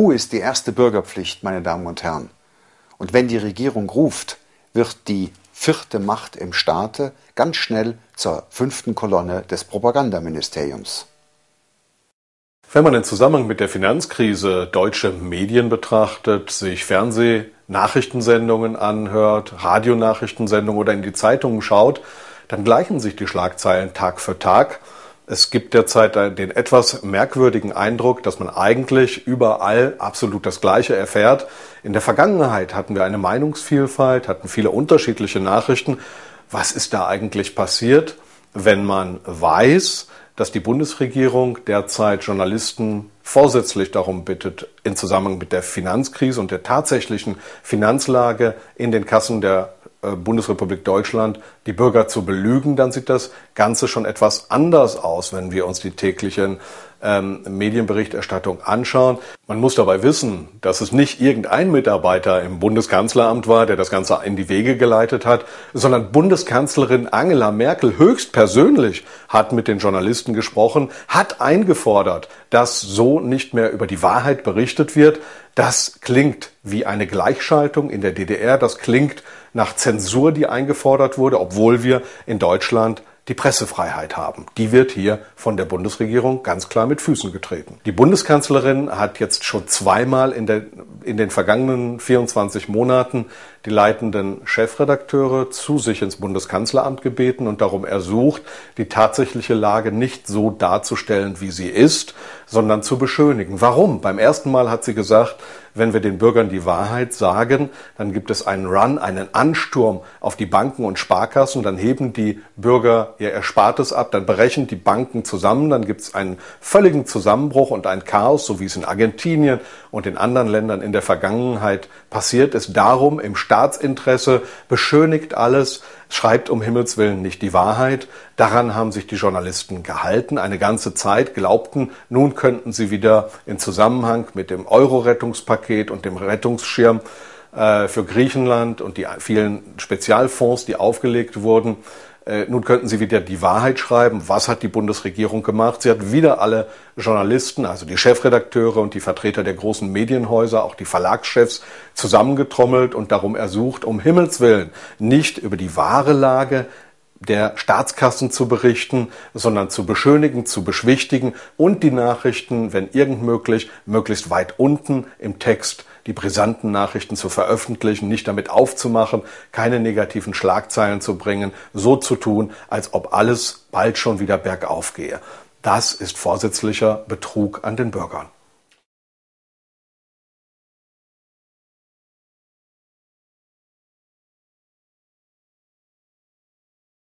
Ruhe ist die erste Bürgerpflicht, meine Damen und Herren. Und wenn die Regierung ruft, wird die vierte Macht im Staate ganz schnell zur fünften Kolonne des Propagandaministeriums. Wenn man den Zusammenhang mit der Finanzkrise deutsche Medien betrachtet, sich Fernsehnachrichtensendungen anhört, Radionachrichtensendungen oder in die Zeitungen schaut, dann gleichen sich die Schlagzeilen Tag für Tag. Es gibt derzeit den etwas merkwürdigen Eindruck, dass man eigentlich überall absolut das Gleiche erfährt. In der Vergangenheit hatten wir eine Meinungsvielfalt, hatten viele unterschiedliche Nachrichten. Was ist da eigentlich passiert, wenn man weiß, dass die Bundesregierung derzeit Journalisten vorsätzlich darum bittet, in Zusammenhang mit der Finanzkrise und der tatsächlichen Finanzlage in den Kassen der äh, Bundesrepublik Deutschland die Bürger zu belügen, dann sieht das Ganze schon etwas anders aus, wenn wir uns die täglichen ähm, Medienberichterstattung anschauen. Man muss dabei wissen, dass es nicht irgendein Mitarbeiter im Bundeskanzleramt war, der das Ganze in die Wege geleitet hat, sondern Bundeskanzlerin Angela Merkel höchstpersönlich hat mit den Journalisten gesprochen, hat eingefordert, dass so nicht mehr über die Wahrheit berichtet wird. Das klingt wie eine Gleichschaltung in der DDR, das klingt nach Zensur, die eingefordert wurde, obwohl wir in Deutschland die Pressefreiheit haben. Die wird hier von der Bundesregierung ganz klar mit Füßen getreten. Die Bundeskanzlerin hat jetzt schon zweimal in, der, in den vergangenen 24 Monaten die leitenden Chefredakteure zu sich ins Bundeskanzleramt gebeten und darum ersucht, die tatsächliche Lage nicht so darzustellen, wie sie ist, sondern zu beschönigen. Warum? Beim ersten Mal hat sie gesagt, wenn wir den Bürgern die Wahrheit sagen, dann gibt es einen Run, einen Ansturm auf die Banken und Sparkassen, dann heben die Bürger ihr Erspartes ab, dann brechen die Banken zusammen, dann gibt es einen völligen Zusammenbruch und ein Chaos, so wie es in Argentinien und in anderen Ländern in der Vergangenheit passiert ist. Darum im Staatsinteresse beschönigt alles, schreibt um Himmels willen nicht die Wahrheit. Daran haben sich die Journalisten gehalten. Eine ganze Zeit glaubten, nun könnten sie wieder in Zusammenhang mit dem Euro-Rettungspaket und dem Rettungsschirm äh, für Griechenland und die vielen Spezialfonds, die aufgelegt wurden, äh, nun könnten Sie wieder die Wahrheit schreiben. Was hat die Bundesregierung gemacht? Sie hat wieder alle Journalisten, also die Chefredakteure und die Vertreter der großen Medienhäuser, auch die Verlagschefs, zusammengetrommelt und darum ersucht, um Himmels willen nicht über die wahre Lage der Staatskassen zu berichten, sondern zu beschönigen, zu beschwichtigen und die Nachrichten, wenn irgend möglich, möglichst weit unten im Text die brisanten Nachrichten zu veröffentlichen, nicht damit aufzumachen, keine negativen Schlagzeilen zu bringen, so zu tun, als ob alles bald schon wieder bergauf gehe. Das ist vorsätzlicher Betrug an den Bürgern.